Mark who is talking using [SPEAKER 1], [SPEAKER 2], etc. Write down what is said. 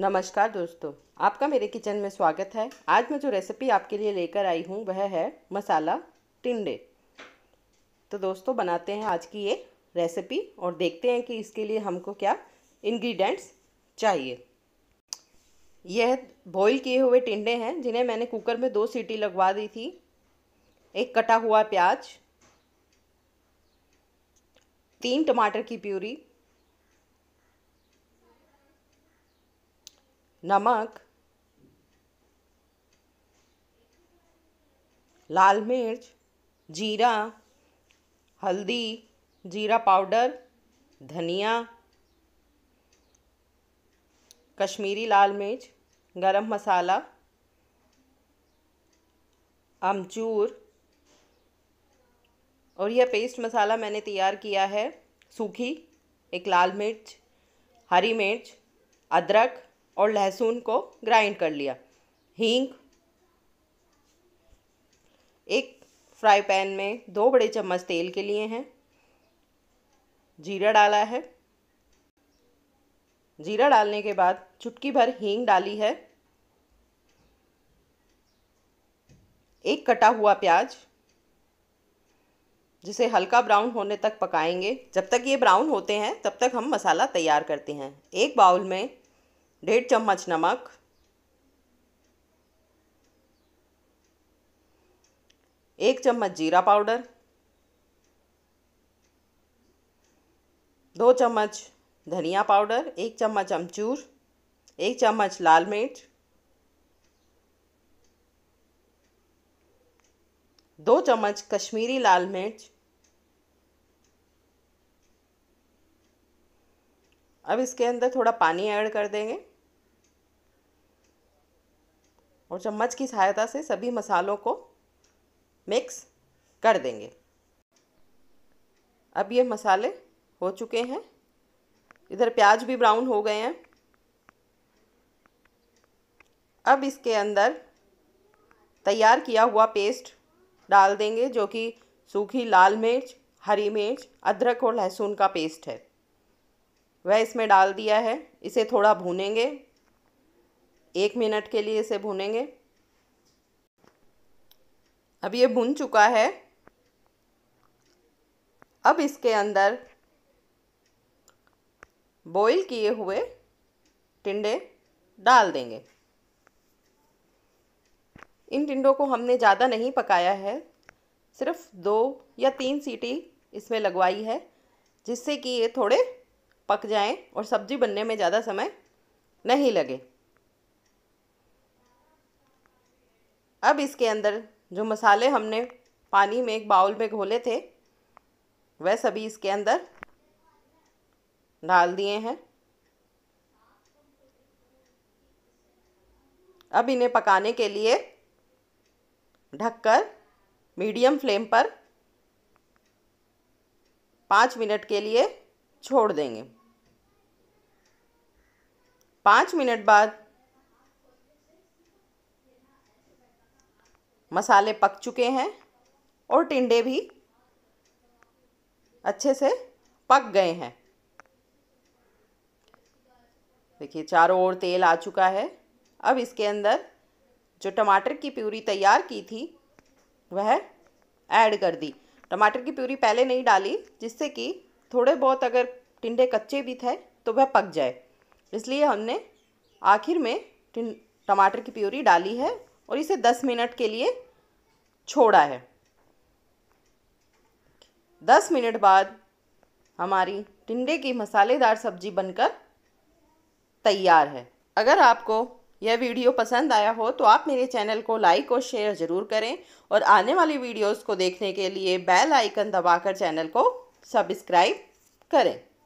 [SPEAKER 1] नमस्कार दोस्तों आपका मेरे किचन में स्वागत है आज मैं जो रेसिपी आपके लिए लेकर आई हूँ वह है मसाला टिंडे तो दोस्तों बनाते हैं आज की ये रेसिपी और देखते हैं कि इसके लिए हमको क्या इंग्रेडिएंट्स चाहिए यह बॉईल किए हुए टिंडे हैं जिन्हें मैंने कुकर में दो सीटी लगवा दी थी एक कटा हुआ प्याज तीन टमाटर की प्यूरी नमक लाल मिर्च जीरा हल्दी जीरा पाउडर धनिया कश्मीरी लाल मिर्च गरम मसाला अमचूर और यह पेस्ट मसाला मैंने तैयार किया है सूखी एक लाल मिर्च हरी मिर्च अदरक और लहसुन को ग्राइंड कर लिया हींग एक फ्राई पैन में दो बड़े चम्मच तेल के लिए हैं जीरा डाला है जीरा डालने के बाद चुटकी भर हींग डाली है एक कटा हुआ प्याज जिसे हल्का ब्राउन होने तक पकाएंगे जब तक ये ब्राउन होते हैं तब तक हम मसाला तैयार करते हैं एक बाउल में डेढ़ चम्मच नमक एक चम्मच जीरा पाउडर दो चम्मच धनिया पाउडर एक चम्मच अमचूर एक चम्मच लाल मिर्च दो चम्मच कश्मीरी लाल मिर्च अब इसके अंदर थोड़ा पानी ऐड कर देंगे और चम्मच की सहायता से सभी मसालों को मिक्स कर देंगे अब ये मसाले हो चुके हैं इधर प्याज भी ब्राउन हो गए हैं अब इसके अंदर तैयार किया हुआ पेस्ट डाल देंगे जो कि सूखी लाल मिर्च हरी मिर्च अदरक और लहसुन का पेस्ट है वह इसमें डाल दिया है इसे थोड़ा भूनेंगे एक मिनट के लिए इसे भूनेंगे अब ये भुन चुका है अब इसके अंदर बॉईल किए हुए टिंडे डाल देंगे इन टिंडों को हमने ज़्यादा नहीं पकाया है सिर्फ दो या तीन सीटी इसमें लगवाई है जिससे कि ये थोड़े पक जाएं और सब्ज़ी बनने में ज़्यादा समय नहीं लगे अब इसके अंदर जो मसाले हमने पानी में एक बाउल में घोले थे वह सभी इसके अंदर डाल दिए हैं अब इन्हें पकाने के लिए ढककर मीडियम फ्लेम पर पाँच मिनट के लिए छोड़ देंगे पाँच मिनट बाद मसाले पक चुके हैं और टिंडे भी अच्छे से पक गए हैं देखिए चारों ओर तेल आ चुका है अब इसके अंदर जो टमाटर की प्यूरी तैयार की थी वह ऐड कर दी टमाटर की प्यूरी पहले नहीं डाली जिससे कि थोड़े बहुत अगर टिंडे कच्चे भी थे तो वह पक जाए इसलिए हमने आखिर में टमाटर की प्यूरी डाली है और इसे 10 मिनट के लिए छोड़ा है दस मिनट बाद हमारी टिंडे की मसालेदार सब्जी बनकर तैयार है अगर आपको यह वीडियो पसंद आया हो तो आप मेरे चैनल को लाइक और शेयर ज़रूर करें और आने वाली वीडियोस को देखने के लिए बेल आइकन दबाकर चैनल को सब्सक्राइब करें